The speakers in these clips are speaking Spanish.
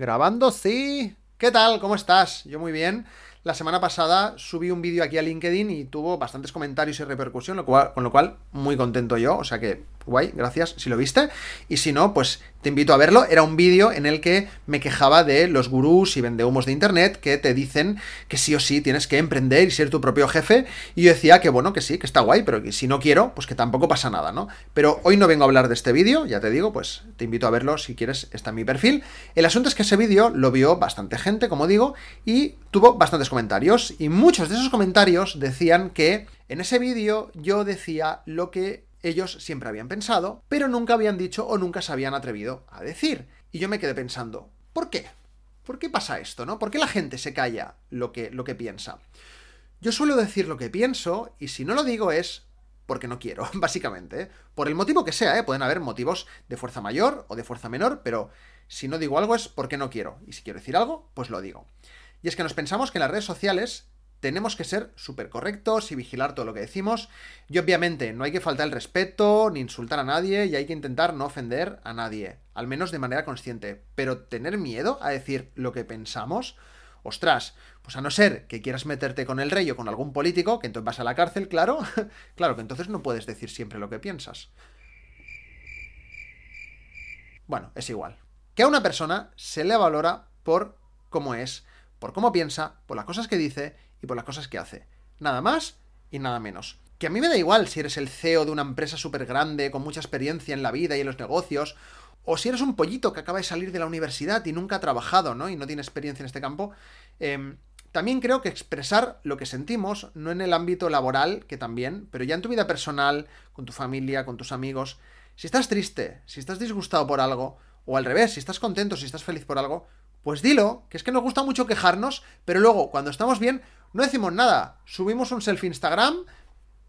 Grabando, sí. ¿Qué tal? ¿Cómo estás? Yo muy bien. La semana pasada subí un vídeo aquí a LinkedIn y tuvo bastantes comentarios y repercusión, lo cual, con lo cual muy contento yo. O sea que, guay, gracias si lo viste. Y si no, pues te invito a verlo. Era un vídeo en el que me quejaba de los gurús y vendehumos de internet que te dicen que sí o sí tienes que emprender y ser tu propio jefe. Y yo decía que bueno, que sí, que está guay, pero que si no quiero, pues que tampoco pasa nada, ¿no? Pero hoy no vengo a hablar de este vídeo, ya te digo, pues te invito a verlo si quieres, está en mi perfil. El asunto es que ese vídeo lo vio bastante gente, como digo, y tuvo bastantes comentarios. Y muchos de esos comentarios decían que en ese vídeo yo decía lo que ellos siempre habían pensado, pero nunca habían dicho o nunca se habían atrevido a decir. Y yo me quedé pensando, ¿por qué? ¿Por qué pasa esto, no? ¿Por qué la gente se calla lo que, lo que piensa? Yo suelo decir lo que pienso y si no lo digo es porque no quiero, básicamente. ¿eh? Por el motivo que sea, ¿eh? pueden haber motivos de fuerza mayor o de fuerza menor, pero si no digo algo es porque no quiero. Y si quiero decir algo, pues lo digo. Y es que nos pensamos que en las redes sociales tenemos que ser súper correctos y vigilar todo lo que decimos. Y obviamente no hay que faltar el respeto ni insultar a nadie y hay que intentar no ofender a nadie, al menos de manera consciente. Pero tener miedo a decir lo que pensamos, ostras, pues a no ser que quieras meterte con el rey o con algún político, que entonces vas a la cárcel, claro, claro que entonces no puedes decir siempre lo que piensas. Bueno, es igual. Que a una persona se le valora por cómo es, por cómo piensa, por las cosas que dice y por las cosas que hace. Nada más y nada menos. Que a mí me da igual si eres el CEO de una empresa súper grande, con mucha experiencia en la vida y en los negocios, o si eres un pollito que acaba de salir de la universidad y nunca ha trabajado, ¿no? Y no tiene experiencia en este campo. Em, también creo que expresar lo que sentimos, no en el ámbito laboral, que también, pero ya en tu vida personal, con tu familia, con tus amigos. Si estás triste, si estás disgustado por algo, o al revés, si estás contento, si estás feliz por algo, pues dilo, que es que nos gusta mucho quejarnos, pero luego, cuando estamos bien, no decimos nada. Subimos un selfie Instagram,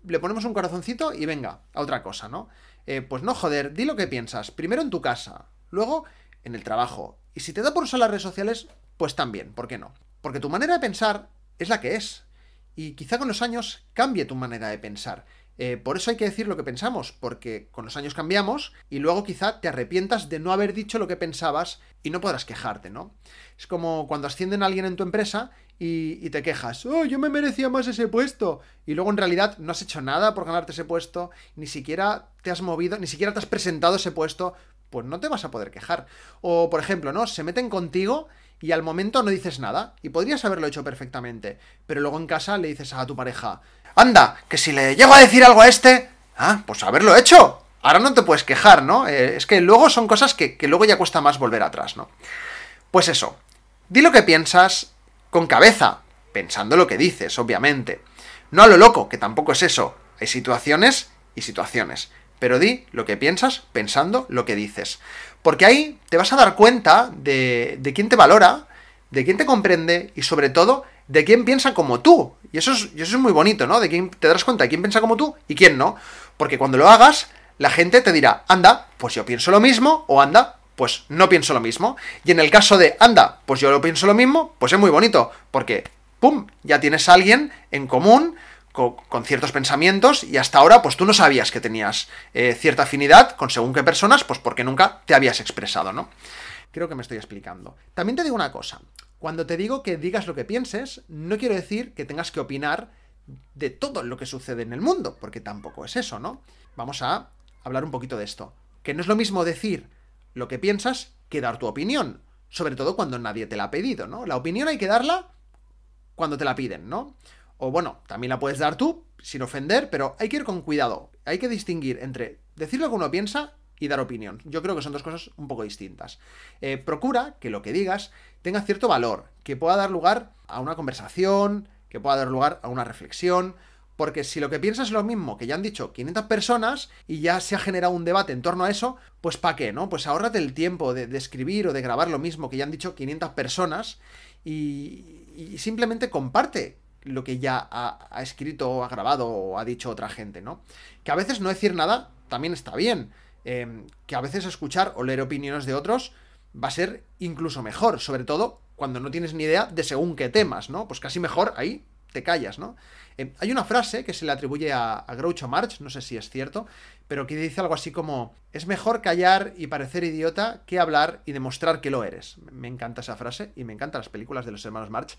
le ponemos un corazoncito y venga, a otra cosa, ¿no? Eh, pues no, joder, di lo que piensas. Primero en tu casa, luego en el trabajo. Y si te da por usar las redes sociales, pues también, ¿por qué no? Porque tu manera de pensar es la que es. Y quizá con los años cambie tu manera de pensar. Eh, por eso hay que decir lo que pensamos, porque con los años cambiamos y luego quizá te arrepientas de no haber dicho lo que pensabas y no podrás quejarte, ¿no? Es como cuando ascienden a alguien en tu empresa y, y te quejas, oh, yo me merecía más ese puesto, y luego en realidad no has hecho nada por ganarte ese puesto, ni siquiera te has movido, ni siquiera te has presentado ese puesto, pues no te vas a poder quejar. O, por ejemplo, ¿no? Se meten contigo y al momento no dices nada, y podrías haberlo hecho perfectamente, pero luego en casa le dices a tu pareja, anda, que si le llego a decir algo a este, ah, pues haberlo hecho. Ahora no te puedes quejar, ¿no? Eh, es que luego son cosas que, que luego ya cuesta más volver atrás, ¿no? Pues eso, di lo que piensas con cabeza, pensando lo que dices, obviamente. No a lo loco, que tampoco es eso. Hay situaciones y situaciones pero di lo que piensas pensando lo que dices. Porque ahí te vas a dar cuenta de, de quién te valora, de quién te comprende y sobre todo de quién piensa como tú. Y eso es, muy bonito, ¿no? De quién te darás cuenta de quién piensa como tú y quién no. Porque cuando lo hagas, la gente te dirá, anda, pues yo pienso lo mismo, o anda, pues no pienso lo mismo. Y en el caso de, anda, pues yo lo pienso lo mismo, pues es muy bonito, porque, ¡pum!, ya tienes a alguien en común con, ciertos pensamientos y hasta ahora pues tú no sabías que tenías eh, cierta afinidad con según qué personas, pues porque nunca te habías expresado, ¿no? Creo que me estoy explicando. También te digo una cosa, cuando te digo que digas lo que pienses, no quiero decir que tengas que opinar de todo lo que sucede en el mundo, porque tampoco es eso, ¿no? Vamos a hablar un poquito de esto. Que no es lo mismo decir lo que piensas que dar tu opinión, sobre todo cuando nadie te la ha pedido, ¿no? La opinión hay que darla cuando te la piden, ¿no? o bueno, también la puedes dar tú, sin ofender, pero hay que ir con cuidado. Hay que distinguir entre decir lo que uno piensa y dar opinión. Yo creo que son dos cosas un poco distintas. Eh, procura que lo que digas tenga cierto valor, que pueda dar lugar a una conversación, que pueda dar lugar a una reflexión, porque si lo que piensas es lo mismo que ya han dicho 500 personas y ya se ha generado un debate en torno a eso, pues ¿para qué? ¿No? Pues ahórrate el tiempo de, escribir o de grabar lo mismo que ya han dicho 500 personas y simplemente comparte lo que ya ha, escrito o ha grabado o ha dicho otra gente, ¿no? Que a veces no decir nada también está bien. Em, que a veces escuchar o leer opiniones de otros va a ser incluso mejor, sobre todo cuando no tienes ni idea de según qué temas, ¿no? Pues casi mejor ahí te callas, ¿no? Em, hay una frase que se le atribuye a, Groucho March, no sé si es cierto, pero que dice algo así como, es mejor callar y parecer idiota que hablar y demostrar que lo eres. Me encanta esa frase y me encantan las películas de los hermanos March.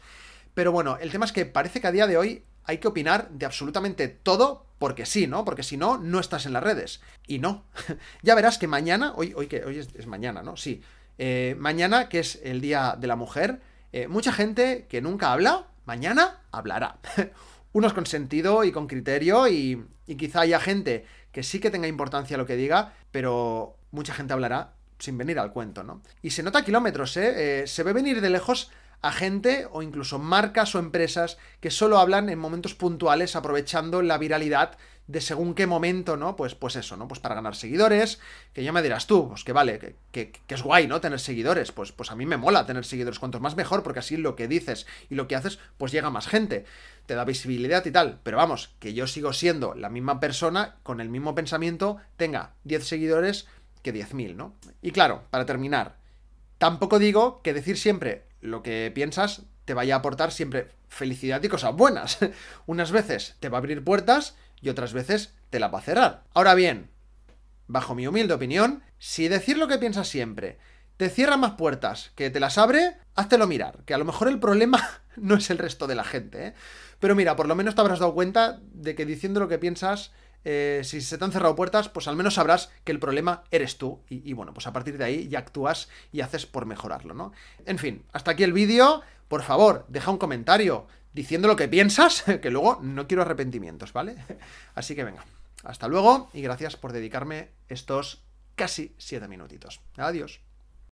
Pero bueno, el tema es que parece que a día de hoy hay que opinar de absolutamente todo porque sí, ¿no? Porque si no, no estás en las redes. Y no. ya verás que mañana, hoy, hoy, que, hoy es, mañana, ¿no? Sí. Eh, mañana, que es el Día de la Mujer, eh, mucha gente que nunca habla, mañana hablará. Unos con sentido y con criterio y, quizá haya gente que sí que tenga importancia lo que diga, pero mucha gente hablará sin venir al cuento, ¿no? Y se nota a kilómetros, ¿eh? eh se ve venir de lejos a gente o incluso marcas o empresas que solo hablan en momentos puntuales aprovechando la viralidad de según qué momento, ¿no? Pues, pues eso, ¿no? Pues para ganar seguidores, que ya me dirás tú, pues que vale, que, es guay, ¿no? Tener seguidores, pues, pues a mí me mola tener seguidores, cuantos más mejor, porque así lo que dices y lo que haces, pues llega más gente, te da visibilidad y tal, pero vamos, que yo sigo siendo la misma persona, con el mismo pensamiento, tenga 10 seguidores que 10.000, ¿no? Y claro, para terminar, tampoco digo que decir siempre lo que piensas te vaya a aportar siempre felicidad y cosas buenas. Unas veces te va a abrir puertas y otras veces te las va a cerrar. Ahora bien, bajo mi humilde opinión, si decir lo que piensas siempre te cierra más puertas que te las abre, háztelo mirar, que a lo mejor el problema no es el resto de la gente. ¿eh? Pero mira, por lo menos te habrás dado cuenta de que diciendo lo que piensas eh, si se te han cerrado puertas, pues al menos sabrás que el problema eres tú. Y, bueno, pues a partir de ahí ya actúas y haces por mejorarlo, ¿no? En fin, hasta aquí el vídeo. Por favor, deja un comentario diciendo lo que piensas, que luego no quiero arrepentimientos, ¿vale? Así que venga, hasta luego y gracias por dedicarme estos casi siete minutitos. Adiós.